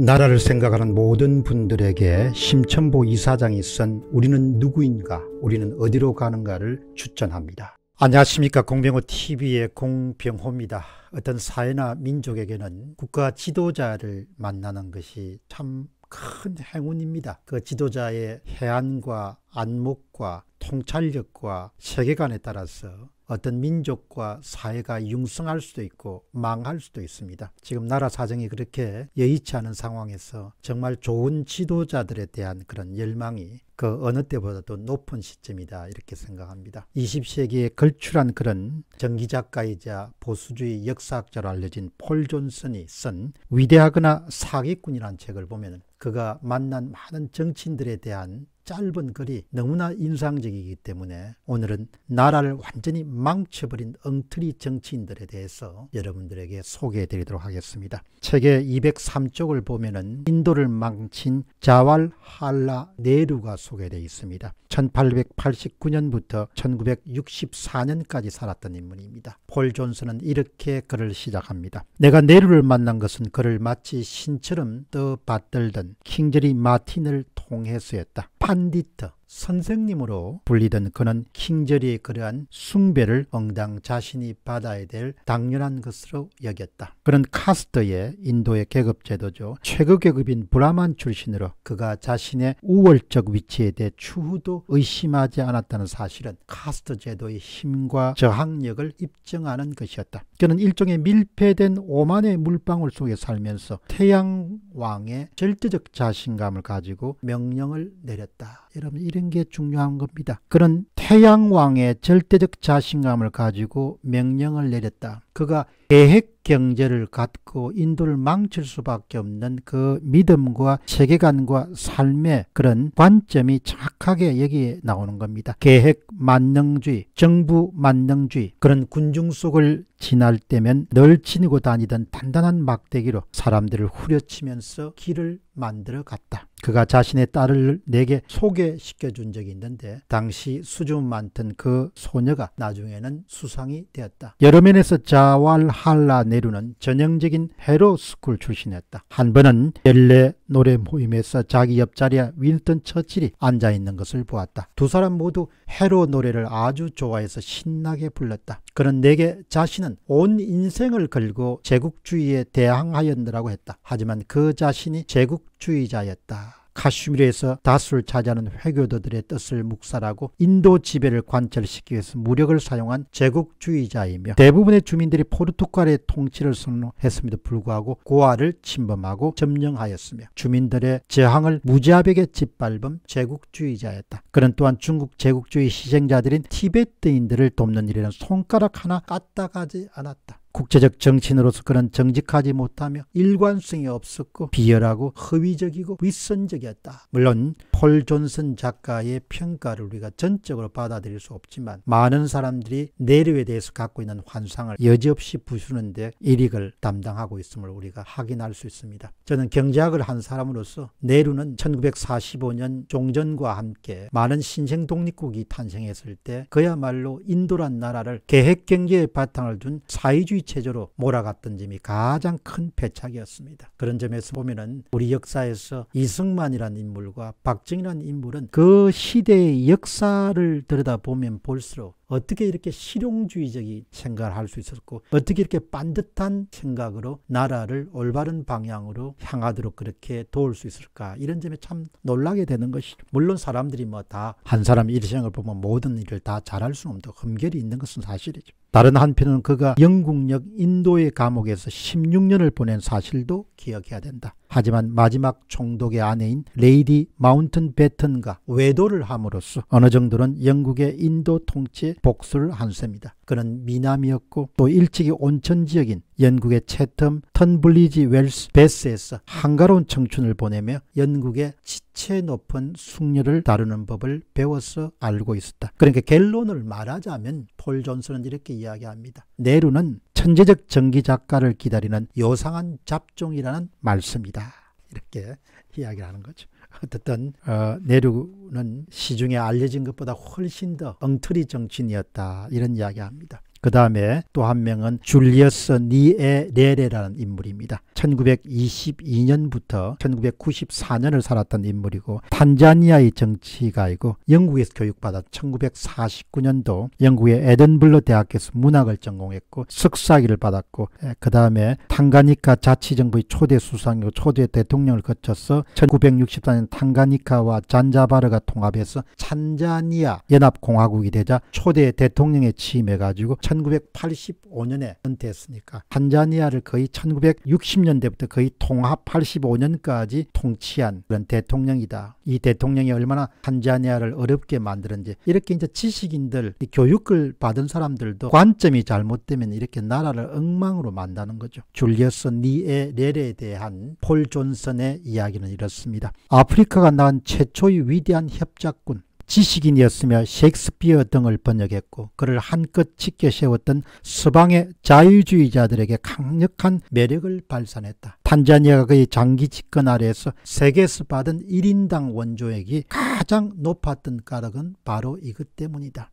나라를 생각하는 모든 분들에게 심천보 이사장이 쓴 우리는 누구인가 우리는 어디로 가는가를 추천합니다. 안녕하십니까 공병호TV의 공병호입니다. 어떤 사회나 민족에게는 국가 지도자를 만나는 것이 참 큰 행운입니다. 그 지도자의 해안과 안목과 통찰력과 세계관에 따라서 어떤 민족과 사회가 융성할 수도 있고 망할 수도 있습니다. 지금 나라 사정이 그렇게 여의치 않은 상황에서 정말 좋은 지도자들에 대한 그런 열망이 그 어느 때보다도 높은 시점이다 이렇게 생각합니다. 20세기에 걸출한 그런 전기작가이자 보수주의 역사학자로 알려진 폴 존슨이 쓴 위대하거나 사기꾼이라는 책을 보면 그가 만난 많은 정치인들에 대한 짧은 글이 너무나 인상적이기 때문에 오늘은 나라를 완전히 망쳐버린 엉터리 정치인들에 대해서 여러분들에게 소개해 드리도록 하겠습니다. 책의 203쪽을 보면 인도를 망친 자왈 할라 네루가 소개되어 있습니다. 1889년부터 1964년까지 살았던 인물입니다. 폴 존슨은 이렇게 글을 시작합니다. 내가 네루를 만난 것은 그를 마치 신처럼 떠받들던 킹저리 마틴을 통해서였다. 판디트 선생님으로 불리던 그는 킹절이의 그러한 숭배를 엉당 자신이 받아야 될 당연한 것으로 여겼다. 그는 카스트의 인도의 계급제도죠. 최고 계급인 브라만 출신으로 그가 자신의 우월적 위치에 대해 추후도 의심하지 않았다는 사실은 카스트 제도의 힘과 저항력을 입증하는 것이었다. 그는 일종의 밀폐된 오만의 물방울 속에 살면서 태양왕의 절대적 자신감을 가지고 명령을 내렸다. 여러분 이래 이런 게 중요한 겁니다. 그는 태양왕의 절대적 자신감을 가지고 명령을 내렸다. 그가 계획 경제를 갖고 인도를 망칠 수밖에 없는 그 믿음과 세계관과 삶의 그런 관점이 정하게 여기에 나오는 겁니다. 계획 만능주의, 정부 만능주의, 그런 군중 속을 지날 때면 널 지니고 다니던 단단한 막대기로 사람들을 후려치면서 길을 만들어 갔다. 그가 자신의 딸을 내게 소개시켜 준 적이 있는데 당시 수줍음 많던 그 소녀가 나중에는 수상이 되었다. 여러 에서 자왈 할라 네루는 전형적인 헤로스쿨 출신이었다. 한 번은 벨레 노래 모임에서 자기 옆자리에 윈턴 처칠이 앉아 있는 것을 보았다. 두 사람 모두 해로 노래를 아주 좋아해서 신나게 불렀다. 그는 내게 자신은 온 인생을 걸고 제국주의에 대항하였느라고 했다. 하지만 그 자신이 제국주의자였다. 카슈미르에서 다수를 차지하는 회교도들의 뜻을 묵살하고 인도 지배를 관철시키기 위해서 무력을 사용한 제국주의자이며 대부분의 주민들이 포르투갈의 통치를 선호했음에도 불구하고 고아를 침범하고 점령하였으며 주민들의 저항을 무자비하게 짓밟은 제국주의자였다. 그는 또한 중국 제국주의 희생자들인 티베트인들을 돕는 일에는 손가락 하나 까딱하지 않았다. 국제적 정치인으로서 그는 정직하지 못하며 일관성이 없었고 비열하고 허위적이고 윗선적이었다. 물론 폴 존슨 작가의 평가를 우리가 전적으로 받아들일 수 없지만 많은 사람들이 내류에 대해서 갖고 있는 환상을 여지없이 부수는데 일익을 담당하고 있음을 우리가 확인할 수 있습니다. 저는 경제학을 한 사람으로서 내류는 1945년 종전과 함께 많은 신생 독립국이 탄생했을 때 그야말로 인도란 나라를 계획 경제의 바탕을 둔 사회주의 체제로 몰아갔던 점이 가장 큰 패착이었습니다. 그런 점에서 보면은 우리 역사에서 이승만이라는 인물과 박정희란 인물은 그 시대의 역사를 들여다보면 볼수록 어떻게 이렇게 실용주의적인 생각을 할 수 있었고 어떻게 이렇게 반듯한 생각으로 나라를 올바른 방향으로 향하도록 그렇게 도울 수 있을까 이런 점에 참 놀라게 되는 것이 물론 사람들이 뭐 다 한 사람 일생을 보면 모든 일을 다 잘할 수는 없는 흠결이 있는 것은 사실이죠. 다른 한편은 그가 영국력 인도의 감옥에서 16년을 보낸 사실도 기억해야 된다. 하지만 마지막 총독의 아내인 레이디 마운튼 베튼과 외도를 함으로써 어느 정도는 영국의 인도 통치에 복수를 한 셈이다. 그는 미남이었고 또 일찍이 온천 지역인 영국의 채텀 턴블리지 웰스 베스에서 한가로운 청춘을 보내며 영국의 지체 높은 숙녀를 다루는 법을 배워서 알고 있었다. 그러니까 결론을 말하자면 폴 존슨은 이렇게 이야기합니다. 네루는 천재적 전기 작가를 기다리는 요상한 잡종이라는 말씀이다. 이렇게 이야기를 하는 거죠. 어쨌든 어, 내륙은 시중에 알려진 것보다 훨씬 더 엉터리 정치인이었다 이런 이야기합니다. 그 다음에 또 한 명은 줄리어스 니에 레레라는 인물입니다. 1922년부터 1994년을 살았던 인물이고 탄자니아의 정치가이고 영국에서 교육받아 1949년도 영국의 에든블러 대학에서 교 문학을 전공했고 석사학위를 받았고 그 다음에 탄가니카 자치정부의 초대 수상이고 초대 대통령을 거쳐서 1964년 탄가니카와 잔자바르가 통합해서 탄자니아 연합공화국이 되자 초대 대통령에 취임해가지고 1985년에 은퇴했으니까 탄자니아를 거의 1960년대부터 거의 통합 85년까지 통치한 그런 대통령이다. 이 대통령이 얼마나 탄자니아를 어렵게 만드는지 이렇게 이제 지식인들 교육을 받은 사람들도 관점이 잘못되면 이렇게 나라를 엉망으로 만다는 거죠. 줄리어스 니에 레레에 대한 폴 존슨의 이야기는 이렇습니다. 아프리카가 낳은 최초의 위대한 협작군 지식인이었으며 셰익스피어 등을 번역했고 그를 한껏 짓게 세웠던 서방의 자유주의자들에게 강력한 매력을 발산했다. 탄자니아가 그의 장기 집권 아래에서 세계에서 받은 1인당 원조액이 가장 높았던 까닭은 바로 이것 때문이다.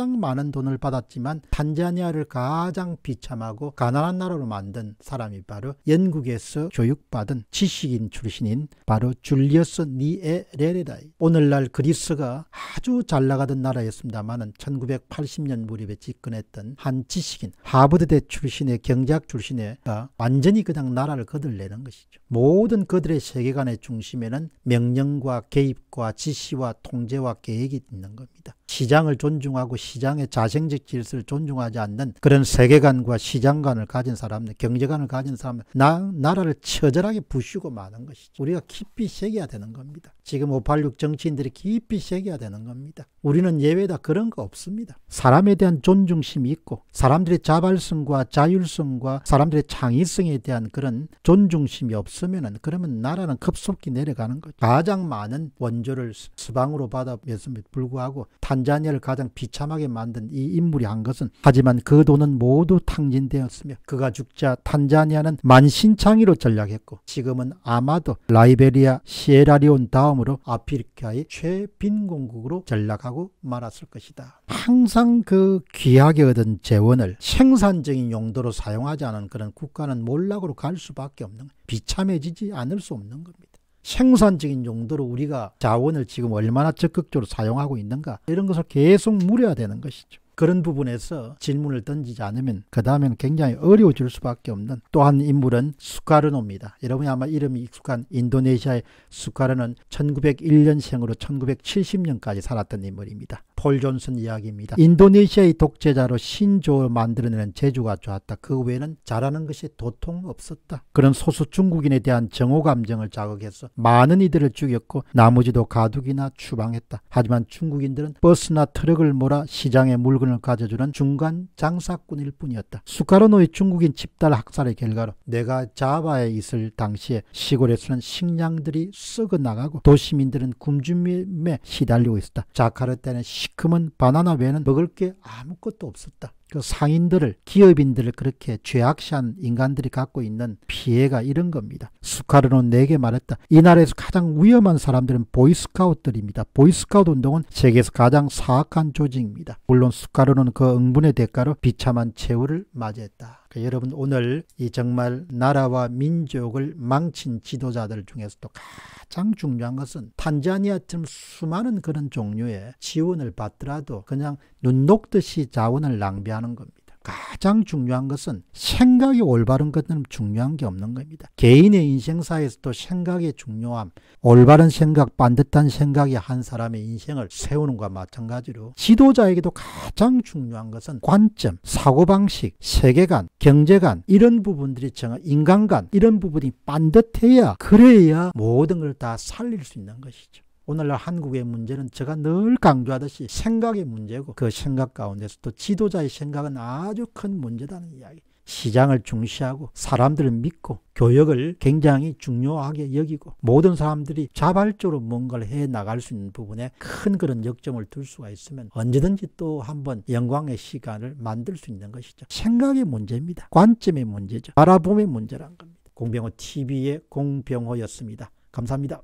가장 많은 돈을 받았지만 탄자니아를 가장 비참하고 가난한 나라로 만든 사람이 바로 영국에서 교육받은 지식인 출신인 바로 줄리어스 니에레레다이. 오늘날 그리스가 아주 잘 나가던 나라였습니다만 1980년 무렵에 집권했던 한 지식인 하버드대 출신의 경제학 출신의 완전히 그냥 나라를 거들내는 것이죠. 모든 그들의 세계관의 중심에는 명령과 개입과 지시와 통제와 계획이 있는 겁니다. 시장을 존중하고 시장의 자생적 질서를 존중하지 않는 그런 세계관과 시장관을 가진 사람들, 경제관을 가진 사람들, 나, 나라를 처절하게 부수고 마는 것이죠. 우리가 깊이 새겨야 되는 겁니다. 지금 586 정치인들이 깊이 새겨야 되는 겁니다. 우리는 예외다 그런 거 없습니다. 사람에 대한 존중심이 있고 사람들의 자발성과 자율성과 사람들의 창의성에 대한 그런 존중심이 없으면은 그러면 나라는 급속히 내려가는 거죠. 가장 많은 원조를 수방으로 받아면서 불구하고 탄 탄자니아를 가장 비참하게 만든 이 인물이 한 것은 하지만 그 돈은 모두 탕진되었으며 그가 죽자 탄자니아는 만신창이로 전략했고 지금은 아마도 라이베리아 시에라리온 다음으로 아프리카의 최빈공국으로 전락하고 말았을 것이다. 항상 그 귀하게 얻은 재원을 생산적인 용도로 사용하지 않은 그런 국가는 몰락으로 갈 수밖에 없는 비참해지지 않을 수 없는 겁니다. 생산적인 용도로 우리가 자원을 지금 얼마나 적극적으로 사용하고 있는가 이런 것을 계속 물어야 되는 것이죠. 그런 부분에서 질문을 던지지 않으면 그 다음에는 굉장히 어려워질 수밖에 없는 또한 인물은 수카르노입니다. 여러분이 아마 이름이 익숙한 인도네시아의 수카르는 노 1901년생으로 1970년까지 살았던 인물입니다. 폴 존슨 이야기입니다. 인도네시아의 독재자로 신조어 만들어내는 재주가 좋았다. 그 외에는 잘하는 것이 도통 없었다. 그런 소수 중국인에 대한 정호 감정을 자극해서 많은 이들을 죽였고 나머지도 가둑이나 추방했다. 하지만 중국인들은 버스나 트럭을 몰아 시장에 물건을 가져주는 중간 장사꾼일 뿐이었다. 수카로노의 중국인 집단 학살의 결과로 내가 자바에 있을 당시에 시골에서는 식량들이 썩어 나가고 도시민들은 굶주림에 시달리고 있었다. 자카르타는 시큼은 바나나 외에는 먹을 게 아무것도 없었다. 그 상인들을 기업인들을 그렇게 죄악시한 인간들이 갖고 있는 피해가 이런 겁니다. 수카르는 내게 말했다. 이 나라에서 가장 위험한 사람들은 보이스카우트들입니다. 보이스카우트 운동은 세계에서 가장 사악한 조직입니다. 물론 수카르는 그 응분의 대가로 비참한 최후를 맞이했다. 그 여러분 오늘 이 정말 나라와 민족을 망친 지도자들 중에서도 가장 중요한 것은 탄자니아처럼 수많은 그런 종류의 지원을 받더라도 그냥 눈 녹듯이 자원을 낭비하는 겁니다. 가장 중요한 것은 생각이 올바른 것은 중요한 게 없는 겁니다. 개인의 인생사에서도 생각의 중요함, 올바른 생각, 반듯한 생각이 한 사람의 인생을 세우는 것과 마찬가지로 지도자에게도 가장 중요한 것은 관점, 사고방식, 세계관, 경제관 이런 부분들이 정한 인간관 이런 부분이 반듯해야 그래야 모든 걸 다 살릴 수 있는 것이죠. 오늘날 한국의 문제는 제가 늘 강조하듯이 생각의 문제고 그 생각 가운데서도 지도자의 생각은 아주 큰 문제다는 이야기. 시장을 중시하고 사람들을 믿고 교역을 굉장히 중요하게 여기고 모든 사람들이 자발적으로 뭔가를 해 나갈 수 있는 부분에 큰 그런 역점을 둘 수가 있으면 언제든지 또 한번 영광의 시간을 만들 수 있는 것이죠. 생각의 문제입니다. 관점의 문제죠. 바라봄의 문제란 겁니다. 공병호 TV의 공병호였습니다. 감사합니다.